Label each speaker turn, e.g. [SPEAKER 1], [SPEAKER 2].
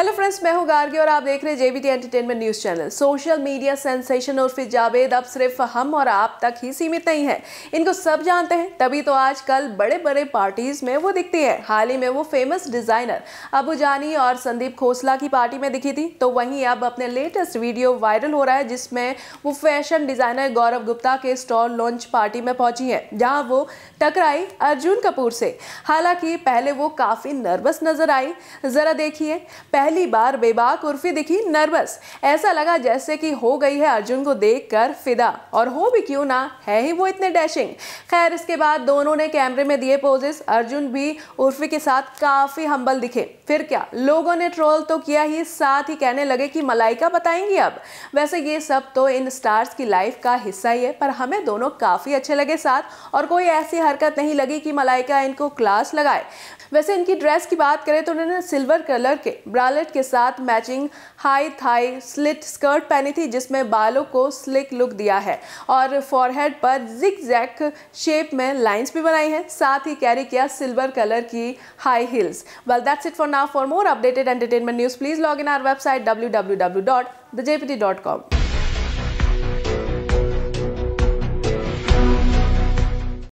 [SPEAKER 1] hello friends मैं हूं गार्गी और आप देख रहे हैं JBT entertainment news channel social media sensation और फिर जावेद अब सिर्फ हम और आप तक ही सीमित नहीं है इनको सब जानते हैं तभी तो आजकल बड़े बड़े पार्टीज़ में वो दिखती है हाल ही में वो फेमस डिज़ाइनर अबू जानी और संदीप खोसला की पार्टी में दिखी थी तो वहीं अब अपने लेटेस्ट वीडियो वायरल हो रहा है जिसमें वो फैशन डिज़ाइनर गौरव गुप्ता के स्टॉल लॉन्च पार्टी में पहुंची है जहाँ वो टकराई अर्जुन कपूर से हालांकि पहले वो काफ़ी नर्वस नज़र आई ज़रा देखिए पहले पहली बार बेबाक उर्फी दिखी नर्वस ऐसा लगा जैसे कि हो गई है अर्जुन को देखकर फिदा और हो भी क्यों ना है ही वो इतने डैशिंग खैर इसके बाद दोनों ने कैमरे में दिए पोजेस अर्जुन भी उर्फी के साथ काफ़ी हम्बल दिखे फिर क्या लोगों ने ट्रोल तो किया ही साथ ही कहने लगे कि मलाइका बताएंगी अब वैसे ये सब तो इन स्टार्स की लाइफ का हिस्सा ही है पर हमें दोनों काफ़ी अच्छे लगे साथ और कोई ऐसी हरकत नहीं लगी कि मलाइका इनको क्लास लगाए वैसे इनकी ड्रेस की बात करें तो उन्होंने सिल्वर कलर के ब्रा पैलेट के साथ matching high thigh slit skirt पहनी थी जिसमें बालों को स्लिक लुक दिया है और फॉरहेड पर जिक जैक शेप में लाइंस भी बनाई हैं साथ ही कैरी किया सिल्वर कलर की high heels well that's it for now for more updated entertainment news please log in our website W W W dot the J P T dot com